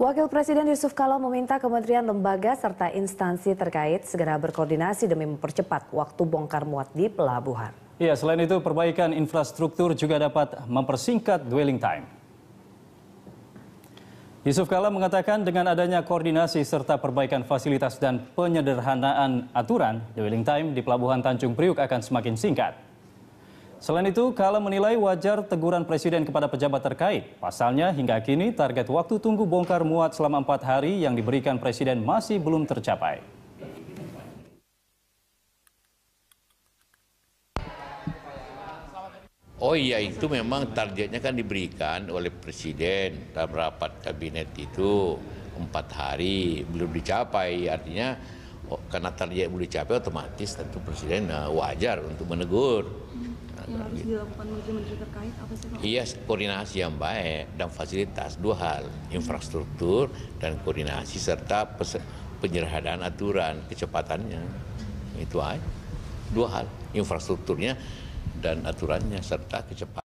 Wakil Presiden Yusuf Kala meminta kementerian lembaga serta instansi terkait segera berkoordinasi demi mempercepat waktu bongkar muat di pelabuhan. Ya, selain itu perbaikan infrastruktur juga dapat mempersingkat dwelling time. Yusuf Kala mengatakan dengan adanya koordinasi serta perbaikan fasilitas dan penyederhanaan aturan, dwelling time di Pelabuhan Tanjung Priuk akan semakin singkat. Selain itu, Kala menilai wajar teguran Presiden kepada pejabat terkait. Pasalnya, hingga kini target waktu tunggu bongkar muat selama empat hari yang diberikan Presiden masih belum tercapai. Oh iya, itu memang targetnya kan diberikan oleh Presiden dalam rapat kabinet itu empat hari belum dicapai. Artinya oh, karena target belum dicapai otomatis tentu Presiden eh, wajar untuk menegur. Yang harus gitu. dilakukan menteri terkait apa sih Pak? Iya, koordinasi yang baik dan fasilitas dua hal, infrastruktur dan koordinasi serta penyerahan aturan kecepatannya. Itu aja. Dua hal, infrastrukturnya dan aturannya serta kecepatan